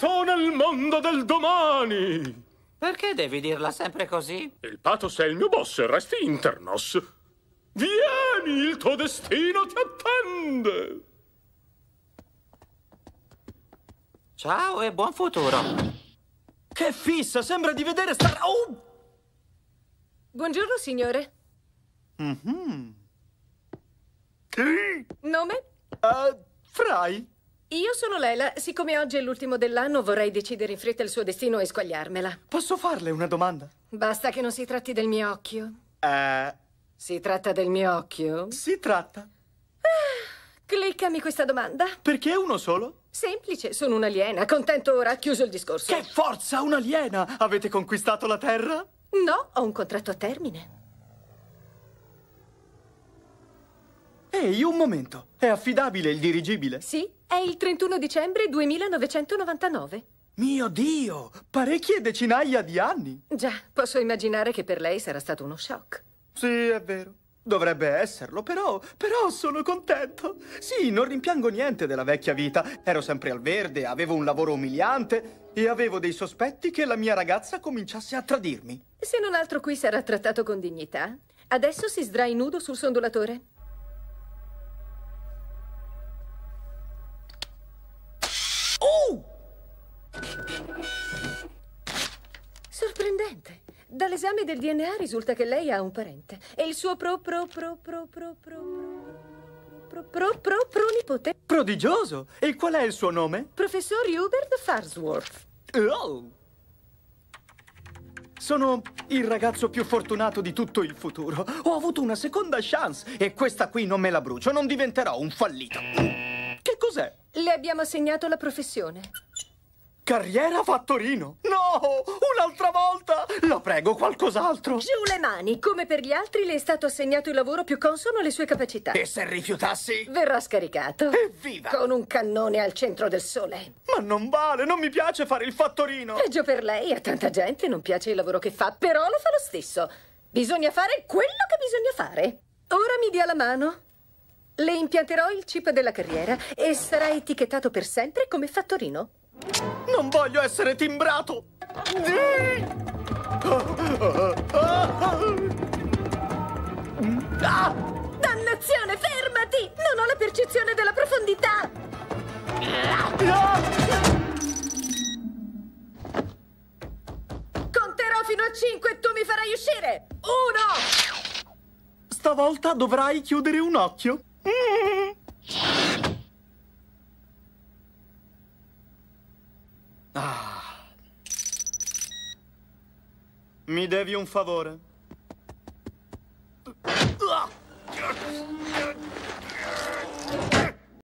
benvenuto nel mondo del domani! Perché devi dirla sempre così? Il pathos è il mio boss, resti internos. Vieni, il tuo destino ti attende! Ciao e buon futuro! Che fissa, sembra di vedere star... Oh! Buongiorno, signore. Mm -hmm. Nome? Uh, Fry. Io sono Lela. Siccome oggi è l'ultimo dell'anno, vorrei decidere in fretta il suo destino e squagliarmela. Posso farle una domanda? Basta che non si tratti del mio occhio. Eh. Si tratta del mio occhio? Si tratta. Ah, cliccami questa domanda. Perché uno solo? Semplice, sono un'aliena. Contento ora, chiuso il discorso. Che forza, un'aliena! Avete conquistato la Terra? No, ho un contratto a termine. Ehi, un momento. È affidabile il dirigibile? Sì, è il 31 dicembre 2999. Mio Dio, parecchie decinaia di anni. Già, posso immaginare che per lei sarà stato uno shock. Sì, è vero. Dovrebbe esserlo, però, però sono contento. Sì, non rimpiango niente della vecchia vita. Ero sempre al verde, avevo un lavoro umiliante e avevo dei sospetti che la mia ragazza cominciasse a tradirmi. Se non altro qui sarà trattato con dignità. Adesso si sdrai nudo sul sondolatore. Sorprendente. Dall'esame del DNA risulta che lei ha un parente. E il suo pro pro pro pro pro pro pro pro pro pronipote. Prodigioso! E qual è il suo nome? Professor Hubert Farsworth. Oh! Sono il ragazzo più fortunato di tutto il futuro. Ho avuto una seconda chance e questa qui non me la brucio. Non diventerò un fallito. Che cos'è? Le abbiamo assegnato la professione. Carriera fattorino! No! Un'altra volta! La prego, qualcos'altro! Giù le mani! Come per gli altri, le è stato assegnato il lavoro più consono alle sue capacità. E se rifiutassi? Verrà scaricato. Evviva! Con un cannone al centro del sole. Ma non vale! Non mi piace fare il fattorino! Peggio per lei, a tanta gente non piace il lavoro che fa, però lo fa lo stesso. Bisogna fare quello che bisogna fare. Ora mi dia la mano. Le impianterò il chip della carriera e sarà etichettato per sempre come fattorino. Non voglio essere timbrato! Ah! Dannazione, fermati! Non ho la percezione della profondità! Conterò fino a 5 e tu mi farai uscire! Uno! Stavolta dovrai chiudere un occhio. Ah. Mi devi un favore? Ah.